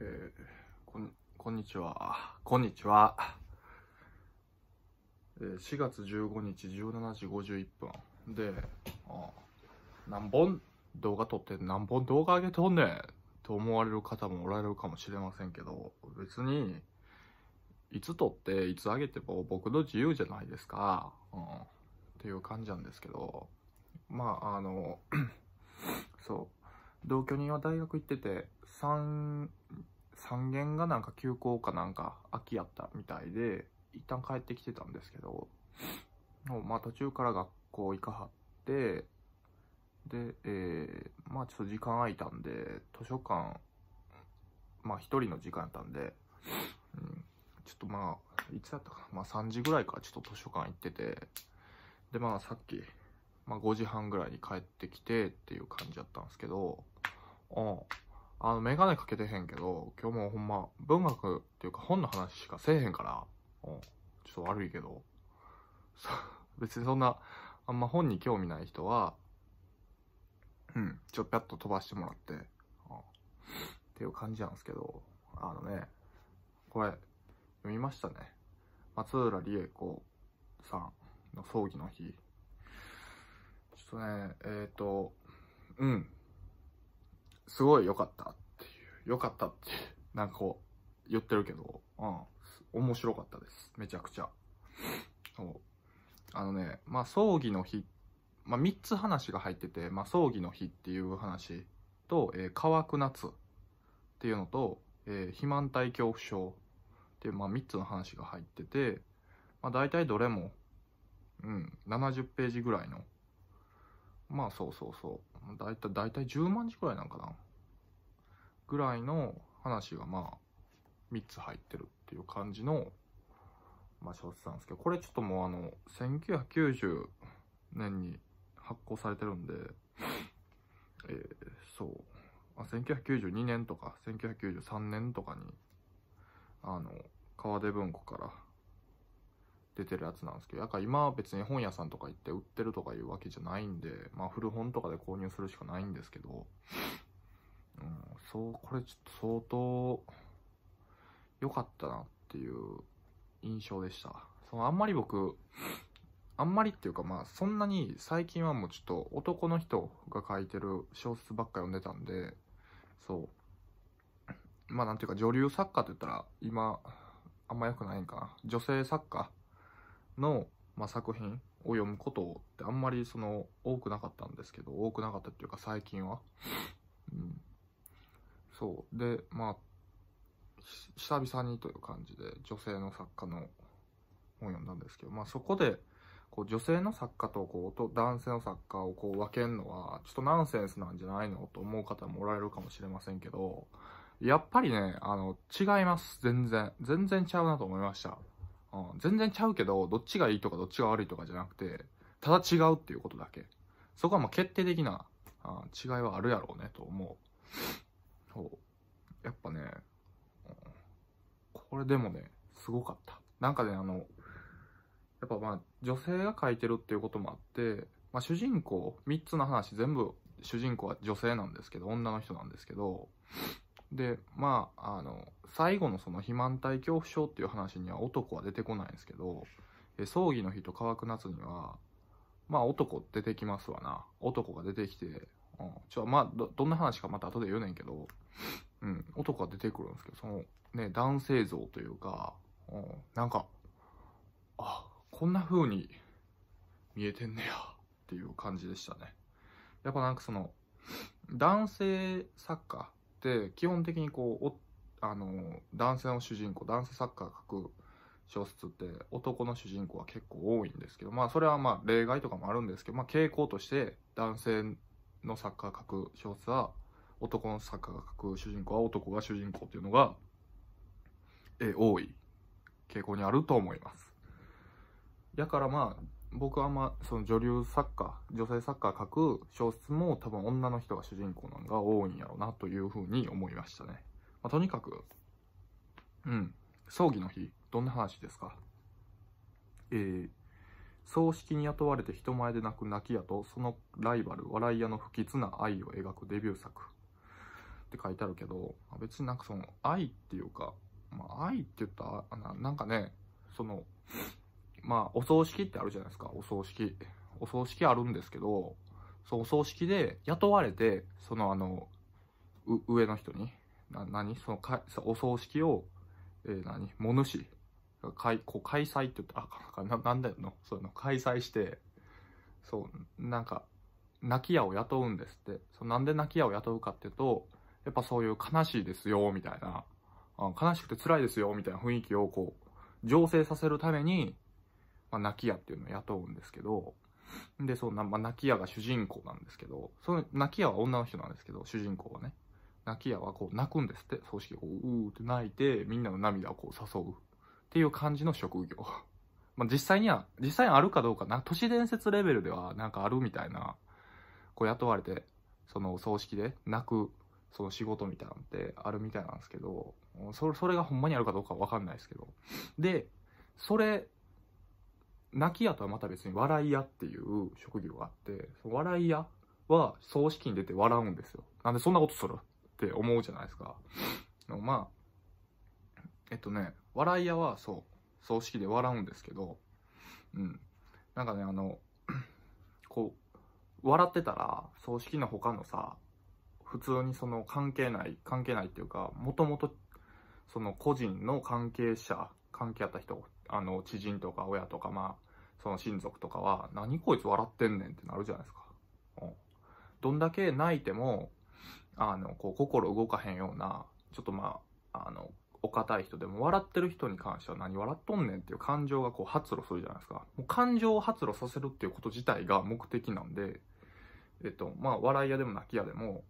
えー、こん、こんにちは。こんにちは。えー、4月15日17時51分。で、あ何本動画撮って何本動画上げとんねんと思われる方もおられるかもしれませんけど、別に、いつ撮っていつ上げても僕の自由じゃないですか。うん、っていう感じなんですけど、まあ、あの、そう、同居人は大学行ってて3 3軒がなんか休校かなんか秋やったみたいで一旦帰ってきてたんですけどもうまあ途中から学校行かはってで、えー、まあちょっと時間空いたんで図書館まあ一人の時間やったんで、うん、ちょっとまあいつだったかなまあ3時ぐらいからちょっと図書館行っててでまあさっきまあ、5時半ぐらいに帰ってきてっていう感じだったんですけど、うんあの眼鏡かけてへんけど今日もほんま文学っていうか本の話しかせえへんから、うん、ちょっと悪いけど 別にそんなあんま本に興味ない人はうんちょっぴゃっと飛ばしてもらって、うん、っていう感じなんですけどあのねこれ読みましたね松浦理恵子さんの葬儀の日ちょっとねえっ、ー、とうんすごい良かったっていう、良かったって、なんかこう、言ってるけど、うん、面白かったです。めちゃくちゃ。そう。あのね、まあ、葬儀の日、まあ、3つ話が入ってて、まあ、葬儀の日っていう話と、えー、乾く夏っていうのと、えー、肥満体恐怖症っていう、まあ、3つの話が入ってて、まあ、大体どれも、うん、70ページぐらいのまあそうそうそう。だいたい、だいたい10万字くらいなんかな。ぐらいの話がまあ、3つ入ってるっていう感じの、まあ小説なんですけど、これちょっともうあの、1990年に発行されてるんで、えー、そう。1992年とか、1993年とかに、あの、川出文庫から出てるやつなんですけど、やっぱ今別に本屋さんとか行って売ってるとかいうわけじゃないんで、まあ古本とかで購入するしかないんですけど、うん、そう、これちょっと相当良かったなっていう印象でした。そのあんまり僕、あんまりっていうかまあそんなに最近はもうちょっと男の人が書いてる小説ばっか読んでたんで、そう。まあなんていうか女流作家って言ったら今あんま良くないんかな。女性作家の、まあ、作品を読むことってあんまりその多くなかったんですけど、多くなかったっていうか最近は。うん。そう。で、まあ、久々にという感じで女性の作家の本を読んだんですけど、まあそこで、こう女性の作家とこうと男性の作家をこう分けるのはちょっとナンセンスなんじゃないのと思う方もおられるかもしれませんけどやっぱりねあの違います全然全然ちゃうなと思いましたうん、全然ちゃうけど、どっちがいいとかどっちが悪いとかじゃなくて、ただ違うっていうことだけ。そこはまあ決定的な、違いはあるやろうねと思う。そう。やっぱね、うん、これでもね、すごかった。なんかね、あの、やっぱまあ女性が書いてるっていうこともあって、まあ、主人公、3つの話全部主人公は女性なんですけど、女の人なんですけど、で、まあ、あの、最後のその肥満体恐怖症っていう話には男は出てこないんですけど、え葬儀の日と乾く夏には、まあ男出てきますわな。男が出てきて、うん、ちょ、まあど、どんな話かまた後で言うねんけど、うん、男が出てくるんですけど、そのね、男性像というか、うん、なんか、あ、こんな風に見えてんねや、っていう感じでしたね。やっぱなんかその、男性作家って基本的にこう、あの男性の主人公男性カーが書く小説って男の主人公は結構多いんですけどまあそれはまあ例外とかもあるんですけど、まあ、傾向として男性のサッカーが書く小説は男のサッカーが書く主人公は男が主人公っていうのが、え多い傾向にあると思います。だからまあ僕はまあその女流作家女性作家が書く小説も多分女の人が主人公なんが多いんやろうなというふうに思いましたね。まあ、とにかく、うん、葬儀の日、どんな話ですかえー、葬式に雇われて人前で泣く泣き屋とそのライバル笑い屋の不吉な愛を描くデビュー作って書いてあるけど別になんかその愛っていうか、まあ、愛って言ったらなんかねそのまあお葬式ってあるじゃないですかお葬式お葬式あるんですけどそうお葬式で雇われてそのあの上の人にな、何そのか、お葬式を、えー、何も主が開、こう開催って言ったあ、ななんだよの、そういうの、開催して、そう、なんか、泣き屋を雇うんですって。そうなんで泣き屋を雇うかっていうと、やっぱそういう悲しいですよ、みたいな、あ悲しくて辛いですよ、みたいな雰囲気をこう、醸成させるために、まあ、泣き屋っていうのを雇うんですけど、で、その、な、まあ、泣き屋が主人公なんですけど、その泣き屋は女の人なんですけど、主人公はね。泣きやはこう泣くんですって葬式をうーって泣いてみんなの涙をこう誘うっていう感じの職業 まあ実際には実際にあるかどうかな都市伝説レベルではなんかあるみたいなこう雇われてその葬式で泣くその仕事みたいなのってあるみたいなんですけどそれそれがほんまにあるかどうかわかんないですけどでそれ泣き屋とはまた別に笑い屋っていう職業があってその笑い屋は葬式に出て笑うんですよなんでそんなことするって思うじゃないですか。まあ、えっとね、笑い屋はそう、葬式で笑うんですけど、うん。なんかね、あの、こう、笑ってたら、葬式の他のさ、普通にその関係ない、関係ないっていうか、もともと、その個人の関係者、関係あった人、あの、知人とか親とか、まあ、その親族とかは、何こいつ笑ってんねんってなるじゃないですか。うん。どんだけ泣いても、あの、こう、心動かへんような、ちょっとまあ、あの、お堅い人でも笑ってる人に関しては何笑っとんねんっていう感情がこう発露するじゃないですか。もう感情を発露させるっていうこと自体が目的なんで、えっと、まあ、笑い屋でも泣き屋でも、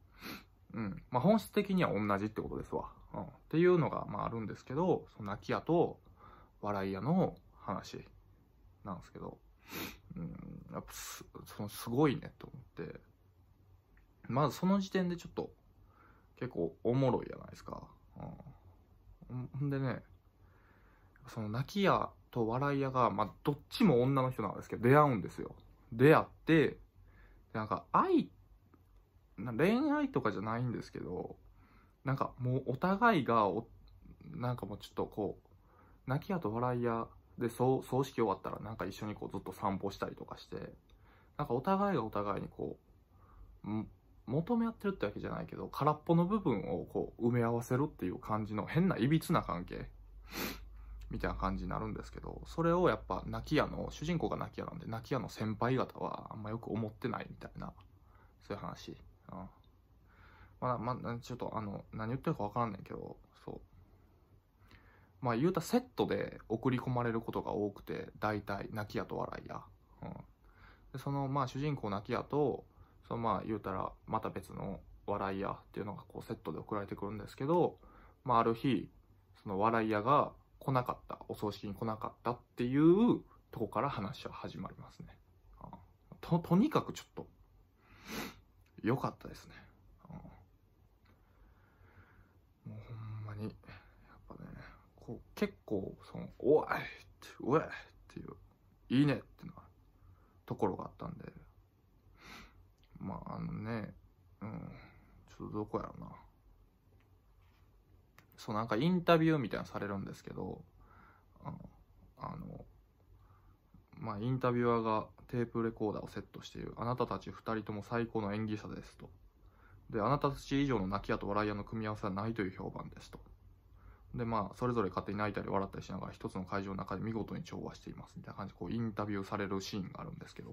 うん、まあ、本質的には同じってことですわ。うん。っていうのが、まあ、あるんですけど、その泣き屋と笑い屋の話なんですけど、うん、やっぱす、そのすごいねと思って、まずその時点でちょっと、結構おもろいじゃないですか。うん。んでね、その泣き屋と笑い屋が、まあ、どっちも女の人なんですけど、出会うんですよ。出会って、なんか愛、恋愛とかじゃないんですけど、なんかもうお互いがお、なんかもうちょっとこう、泣き屋と笑い屋で、葬葬式終わったらなんか一緒にこうずっと散歩したりとかして、なんかお互いがお互いにこう、求め合ってるってわけじゃないけど、空っぽの部分をこう埋め合わせるっていう感じの変ないびつな関係 みたいな感じになるんですけど、それをやっぱ泣き屋の、主人公が泣き屋なんで、泣き屋の先輩方はあんまよく思ってないみたいな、そういう話。うん。まあ、まあ、ちょっとあの、何言ってるか分からんねんけど、そう。まあ言うたセットで送り込まれることが多くて、大体泣き屋と笑いや。うん。でそのまあ主人公泣き屋とそのまあ言うたらまた別の笑い屋っていうのがこうセットで送られてくるんですけど、まあある日、その笑い屋が来なかった、お葬式に来なかったっていうとこから話は始まりますね。と、とにかくちょっと、良かったですね。もうほんまに、やっぱね、こう結構その、おいって、おいっていう、いいねっていうのところがあったんで、まあ、あのね、うん、ちょっとどこやろな。そう、なんかインタビューみたいなのされるんですけど、あの、あのまあ、インタビュアーがテープレコーダーをセットしている。あなたたち2人とも最高の演技者ですと。で、あなたたち以上の泣き屋と笑い屋の組み合わせはないという評判ですと。で、まあ、それぞれ勝手に泣いたり笑ったりしながら一つの会場の中で見事に調和していますみたいな感じで、こう、インタビューされるシーンがあるんですけど、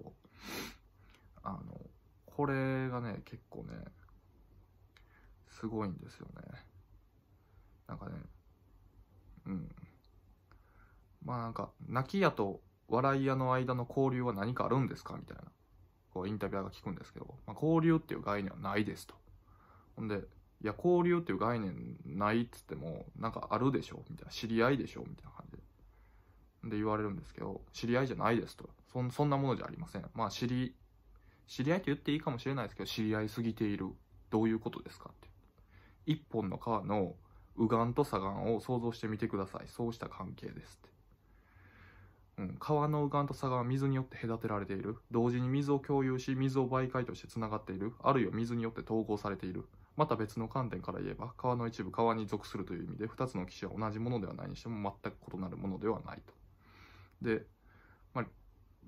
これがね、結構ね、すごいんですよね。なんかね、うん。まあなんか、泣き屋と笑い屋の間の交流は何かあるんですかみたいな、こうインタビュアーが聞くんですけど、まあ、交流っていう概念はないですと。ほんで、いや、交流っていう概念ないっつっても、なんかあるでしょみたいな、知り合いでしょみたいな感じで。で言われるんですけど、知り合いじゃないですと。そそんなものじゃありません。まあ、知り知り合いと言っていいかもしれないですけど、知り合いすぎている。どういうことですかって。一本の川の右岸と左岸を想像してみてください。そうした関係ですって。うん、川の右岸と左岸は水によって隔てられている。同時に水を共有し、水を媒介としてつながっている。あるいは水によって統合されている。また別の観点から言えば、川の一部、川に属するという意味で、2つの岸は同じものではないにしても全く異なるものではないと。で、まあ、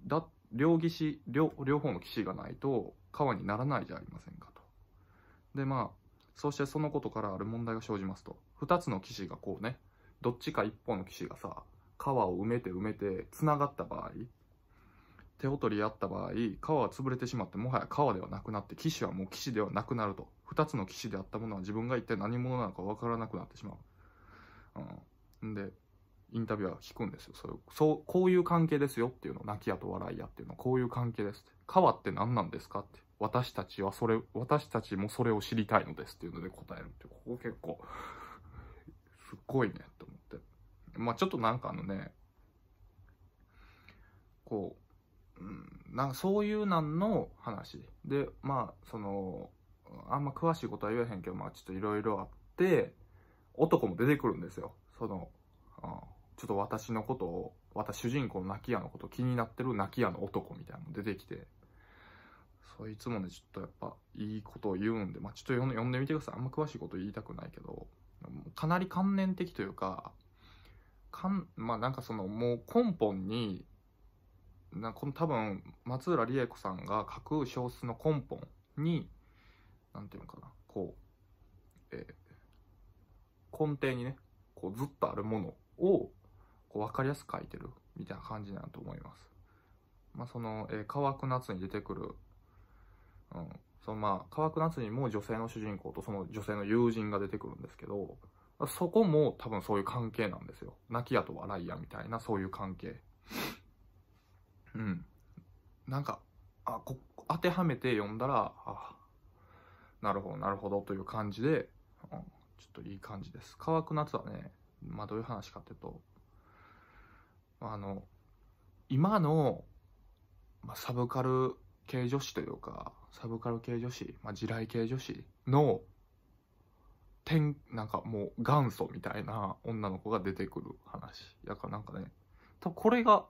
だ両岸両両方の岸がないと川にならないじゃありませんかと。でまあそしてそのことからある問題が生じますと2つの岸がこうねどっちか一方の岸がさ川を埋めて埋めてつながった場合手を取り合った場合川は潰れてしまってもはや川ではなくなって岸はもう岸ではなくなると2つの岸であったものは自分が一体何者なのか分からなくなってしまう。うん、でインタビュアー聞くんですよ。そうそうこういう関係ですよっていうの。泣き屋と笑い屋っていうのこういう関係ですって。川って何なんですかって。私たちはそれ、私たちもそれを知りたいのですっていうので答えるって、ここ結構すっごいねと思って。まあちょっとなんかあのね、こう、うん、なんかそういうなんの話。で、まあその、あんま詳しいことは言えへんけど、まあちょっといろいろあって、男も出てくるんですよ。その、うん、ちょっと私のことを、私主人公の泣き屋のこと気になってる泣き屋の男みたいなの出てきて、そいつもね、ちょっとやっぱいいことを言うんで、まあ、ちょっと読んでみてください。あんま詳しいこと言いたくないけど、かなり観念的というか、かん、まあ、なんかそのもう根本に、なこの多分松浦理恵子さんが書く小説の根本に、なんていうのかな、こう、えー、根底にね、こうずっとあるものをこう分かりやすく書いてるみたいな感じなんと思います。まあ、その、えー、乾く夏に出てくる、うん、そのまあ、乾く夏にも女性の主人公とその女性の友人が出てくるんですけど、そこも多分そういう関係なんですよ。泣きやと笑いやみたいなそういう関係。うん。なんか、あ、こ、当てはめて読んだら、あ、なるほど、なるほどという感じで、うん、ちょっといい感じです。乾く夏はね、まあどういう話かっていうと、あの、今の、まあ、サブカル系女子というか、サブカル系女子、まあ、地雷系女子の、てん、なんかもう元祖みたいな女の子が出てくる話。だからなんかね、多分これが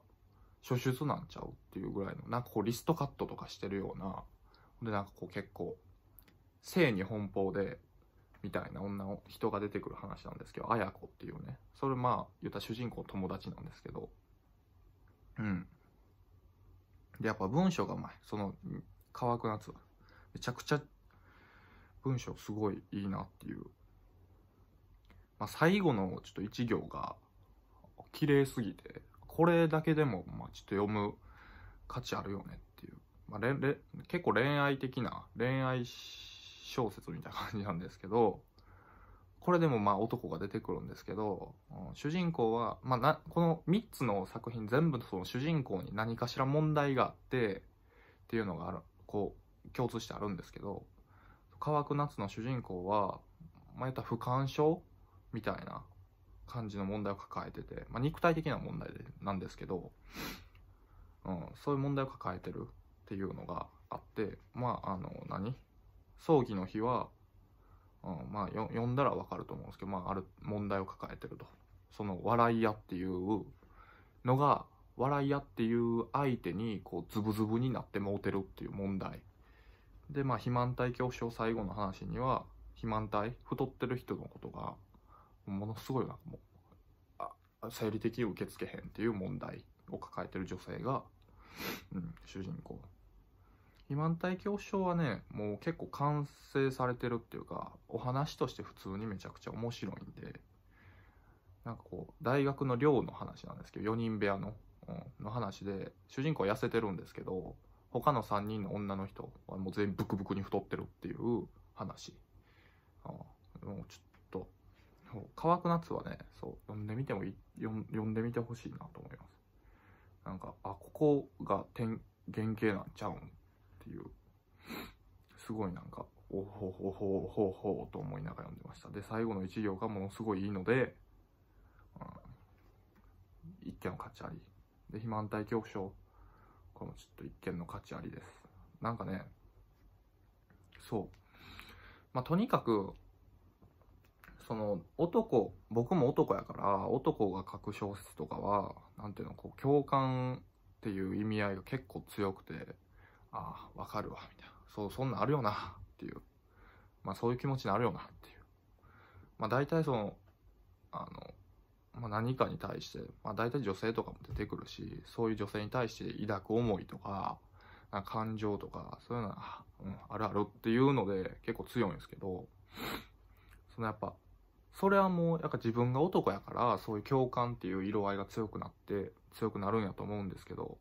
初出なんちゃうっていうぐらいの、なんかこうリストカットとかしてるような、でなんかこう結構、性に奔放で、みたいな女を、人が出てくる話なんですけど、綾子っていうね。それまあ、言った主人公友達なんですけど。うん。で、やっぱ文章がうまい。その、乾く夏つめちゃくちゃ、文章すごいいいなっていう。まあ、最後のちょっと一行が、綺麗すぎて、これだけでも、まあ、ちょっと読む価値あるよねっていう。まあ、れれ結構恋愛的な、恋愛し、小説みたいな感じなんですけど、これでもまあ男が出てくるんですけど、主人公は、まあ、なこの3つの作品全部その主人公に何かしら問題があってっていうのがあるこう共通してあるんですけど乾く夏の主人公は、まあ、言った不干渉みたいな感じの問題を抱えてて、まあ、肉体的な問題でなんですけど、うん、そういう問題を抱えてるっていうのがあってまああの何葬儀の日は、うん、まあ読んだらわかると思うんですけど、まあ、ある問題を抱えてると。その笑い屋っていうのが、笑い屋っていう相手にこうズブズブになってもうてるっていう問題。で、まあ、肥満体恐怖症最後の話には、肥満体、太ってる人のことが、ものすごいな、もう、あ生理的受け付けへんっていう問題を抱えてる女性が、うん、主人公肥満体恐怖症はねもう結構完成されてるっていうかお話として普通にめちゃくちゃ面白いんでなんかこう大学の寮の話なんですけど4人部屋の、うん、の話で主人公は痩せてるんですけど他の3人の女の人はもう全員ブクブクに太ってるっていう話、あもうちょっと乾く夏はねそう読んでみてもい読んでみてほしいなと思いますなんかあここが点原型なんちゃうんすごいなんか、おほほほほほと思いながら読んでました。で、最後の1行がものすごいいいので、うん、一件の価値あり。で、肥満体恐怖症。このちょっと一件の価値ありです。なんかね、そう。まあ、とにかく、その男、僕も男やから、男が書く小説とかは、なんていうの、こう、共感っていう意味合いが結構強くて、ああ、わかるわ、みたいな。そう、そんなんあるよな、っていう。まあそういう気持ちになるよな、っていう。まあ大体その、あの、まあ、何かに対して、まあ、大体女性とかも出てくるしそういう女性に対して抱く思いとか感情とかそういうのは、うん、あるあるっていうので結構強いんですけどそのやっぱそれはもうやっぱ自分が男やからそういう共感っていう色合いが強くなって強くなるんやと思うんですけど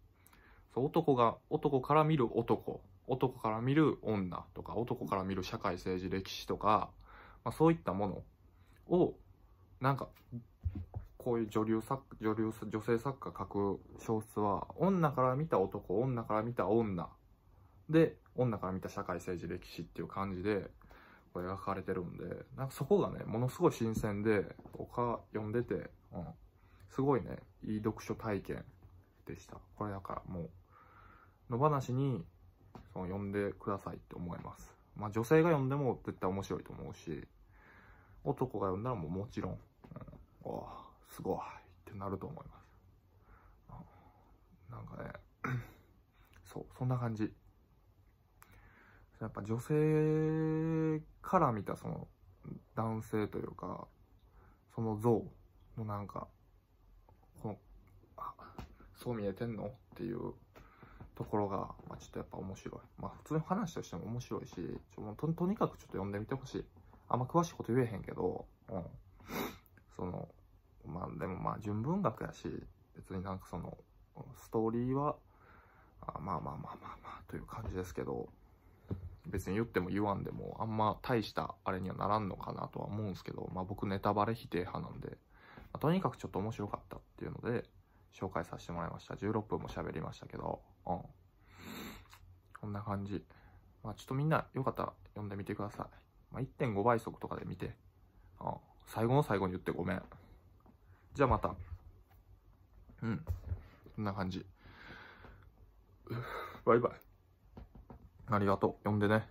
そう男が男から見る男男から見る女とか、男から見る社会、政治、歴史とか、まあ、そういったものを、なんか、こういう女流作、女流、女性作家書く小説は、女から見た男、女から見た女、で、女から見た社会、政治、歴史っていう感じで、こう描かれてるんで、なんかそこがね、ものすごい新鮮で、僕は読んでて、うん、すごいね、いい読書体験でした。これだからもう、野放しにその読んでくださいって思います。まあ女性が読んでも絶対面白いと思うし、男が読んだらもうもちろん、うん、おすごいってなると思います。なんかね、そう、そんな感じ。やっぱ女性から見たその男性というか、その像のなんか、この、あ、そう見えてんのっていうところが、まあ、ちょっとやっぱ面白い。まあ、普通の話としても面白いし、ちょもうととにかくちょっと読んでみてほしい。あんま詳しいこと言えへんけど、うん。その、まあでもまあ純文学やし、別になんかその、ストーリーは、あまあまあまあまあまあという感じですけど、別に言っても言わんでも、あんま大したあれにはならんのかなとは思うんですけど、まあ僕ネタバレ否定派なんで、まあ、とにかくちょっと面白かったっていうので、紹介させてもらいました。16分も喋りましたけど、うん。こんな感じ。まあ、ちょっとみんなよかったら読んでみてください。まあ、1.5倍速とかで見て。うん。最後の最後に言ってごめん。じゃあまた。うん。こんな感じ。バイバイ。ありがとう。読んでね。